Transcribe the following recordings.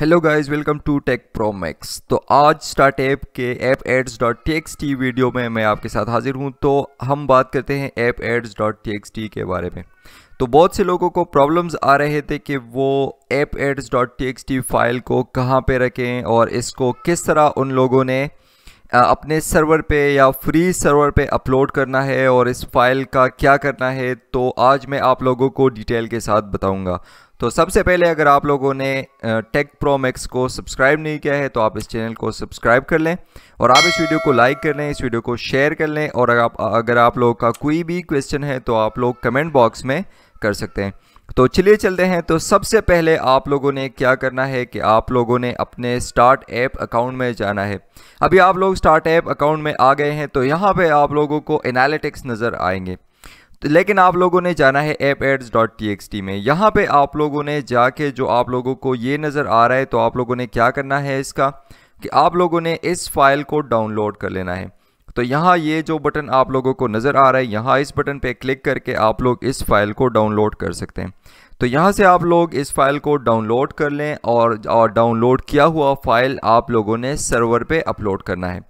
hello guys welcome to Tech Promax तो आज start app के app ads dot T video में मैं आपके साथ हाजिर हूं तो हम बात करते हैं ऐप एड्स डॉट टी के बारे में तो बहुत से लोगों को प्रॉब्लम्स आ रहे थे कि वो app ads dot T file को कहां पे रखें और इसको किस तरह उन लोगों ने अपने सर्वर पे या फ्री सर्वर पे अपलोड करना है और इस फाइल का क्या करना है तो आज मैं आप लोगों को डिटेल के साथ बताऊंगा तो सबसे पहले अगर आप लोगों ने टेक प्रो मैक्स को सब्सक्राइब नहीं किया है तो आप इस चैनल को सब्सक्राइब कर लें और आप इस वीडियो को लाइक कर लें इस वीडियो को शेयर कर लें और अगर आप अगर आप लोगों का कोई भी क्वेश्चन है तो आप लोग कमेंट बॉक्स में कर सकते हैं तो चलिए चलते हैं तो सबसे पहले आप लोगों ने क्या करना है कि आप लोगों ने अपने स्टार्ट ऐप अकाउंट में जाना है अभी आप लोग स्टार्ट ऐप अकाउंट में आ गए हैं तो यहाँ पे आप लोगों को एनालिटिक्स नज़र आएंगे तो लेकिन आप लोगों ने जाना है app ads dot T X T में यहाँ पे आप लोगों ने जाके जो आप लोगों को ये नज़र आ रहा है तो आप लोगों ने क्या करना है इसका कि आप लोगों ने इस फाइल को डाउनलोड कर लेना है तो यहाँ ये जो बटन आप लोगों को नज़र आ रहा है यहाँ इस बटन पे क्लिक करके आप लोग इस फाइल को डाउनलोड कर सकते हैं तो यहाँ से आप लोग इस फाइल को डाउनलोड कर लें और, और डाउनलोड किया हुआ फाइल आप लोगों ने सर्वर पर अपलोड करना है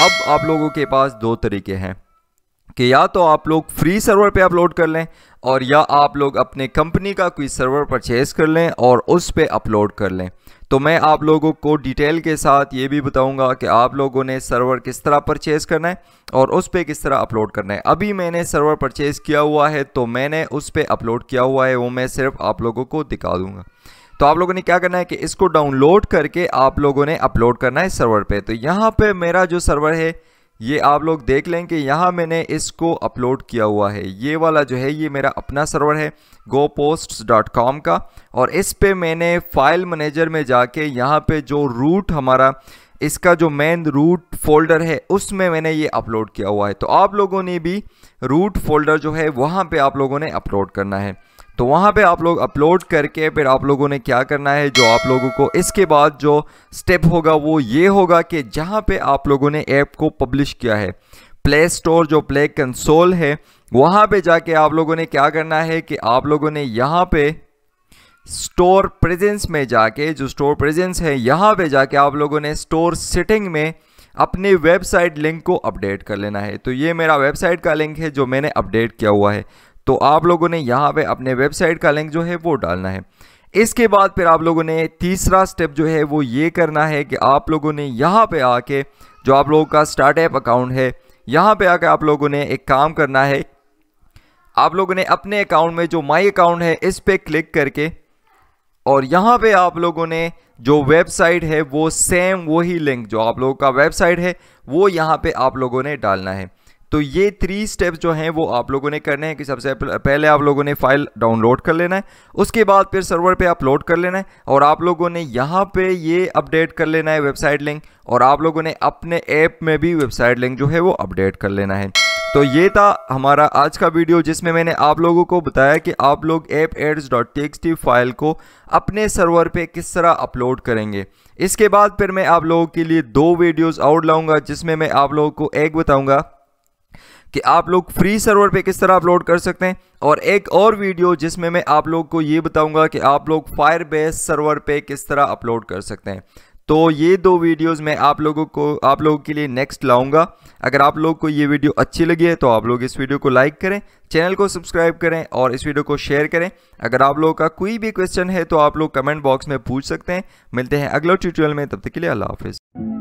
अब आप लोगों के पास दो तरीके हैं कि या तो आप लोग फ्री सर्वर पे अपलोड कर लें और या आप लोग अपने कंपनी का कोई सर्वर परचेज़ कर लें और उस पर अपलोड कर लें तो मैं आप लोगों को डिटेल के साथ ये भी बताऊंगा कि आप लोगों ने सर्वर किस तरह परचेज़ करना है और उस पर किस तरह अपलोड करना है अभी मैंने सर्वर परचेज़ किया हुआ है तो मैंने उस पर अपलोड किया हुआ है वो मैं सिर्फ आप लोगों को दिखा दूंगा तो आप लोगों ने क्या करना है कि इसको डाउनलोड करके आप लोगों ने अपलोड करना है सर्वर पे तो यहाँ पे मेरा जो सर्वर है ये आप लोग देख लें कि यहाँ मैंने इसको अपलोड किया हुआ है ये वाला जो है ये मेरा अपना सर्वर है कॉम का और इस पे मैंने फाइल मैनेजर में जाके यहाँ पे जो रूट हमारा इसका जो मेन रूट फोल्डर है उसमें मैंने ये अपलोड किया हुआ है तो आप लोगों ने भी रूट फोल्डर जो है वहाँ पे आप लोगों ने अपलोड करना है तो वहाँ पे आप लोग अपलोड करके फिर आप लोगों ने क्या करना है जो आप लोगों को इसके बाद जो स्टेप होगा वो ये होगा कि जहाँ पे आप लोगों ने ऐप को पब्लिश किया है प्ले स्टोर जो प्ले कंसोल है वहाँ पे जाके आप लोगों ने क्या करना है कि आप लोगों ने यहाँ पे स्टोर प्रेजेंस में जाके जो स्टोर प्रेजेंस है यहाँ पे जाके आप लोगों ने स्टोर सेटिंग में अपने वेबसाइट लिंक को अपडेट कर लेना है तो ये मेरा वेबसाइट का लिंक है जो मैंने अपडेट किया हुआ है तो आप लोगों ने यहाँ पे अपने वेबसाइट का लिंक जो है वो डालना है इसके बाद फिर आप लोगों ने तीसरा स्टेप जो है वो ये करना है कि आप लोगों ने यहाँ पे आके जो आप लोगों का स्टार्टअप अकाउंट है यहाँ पे आके आप लोगों ने एक काम करना है आप लोगों ने अपने अकाउंट में जो माई अकाउंट है इस पर क्लिक करके और यहाँ पे आप लोगों ने जो वेबसाइट है वो सेम वही लिंक जो आप लोगों का वेबसाइट है वो यहाँ पे आप लोगों ने डालना है तो ये थ्री स्टेप्स जो हैं वो आप लोगों ने करने हैं कि सबसे पहले आप लोगों ने फाइल डाउनलोड कर लेना है उसके बाद फिर सर्वर पे अपलोड कर लेना है और आप लोगों ने यहाँ पे ये अपडेट कर लेना है वेबसाइट लिंक और आप लोगों ने अपने ऐप में भी वेबसाइट लिंक जो है वो अपडेट कर लेना है तो ये था हमारा आज का वीडियो जिसमें मैंने आप लोगों को बताया कि आप लोग app ads dot T file को अपने सर्वर पे किस तरह अपलोड करेंगे इसके बाद फिर मैं आप लोगों के लिए दो वीडियोस आउट लाऊंगा जिसमें मैं आप लोगों को एक बताऊंगा कि आप लोग फ्री सर्वर पे किस तरह अपलोड कर सकते हैं और एक और वीडियो जिसमें मैं आप लोग को ये बताऊंगा कि आप लोग फायर बेस सर्वर पे किस तरह अपलोड कर सकते हैं तो ये दो वीडियोस मैं आप लोगों को आप लोगों के लिए नेक्स्ट लाऊंगा अगर आप लोग को ये वीडियो अच्छी लगी है तो आप लोग इस वीडियो को लाइक करें चैनल को सब्सक्राइब करें और इस वीडियो को शेयर करें अगर आप लोगों का कोई भी क्वेश्चन है तो आप लोग कमेंट बॉक्स में पूछ सकते हैं मिलते हैं अगला ट्यूटोरियल में तब तक के लिए अल्लाह हाफिज़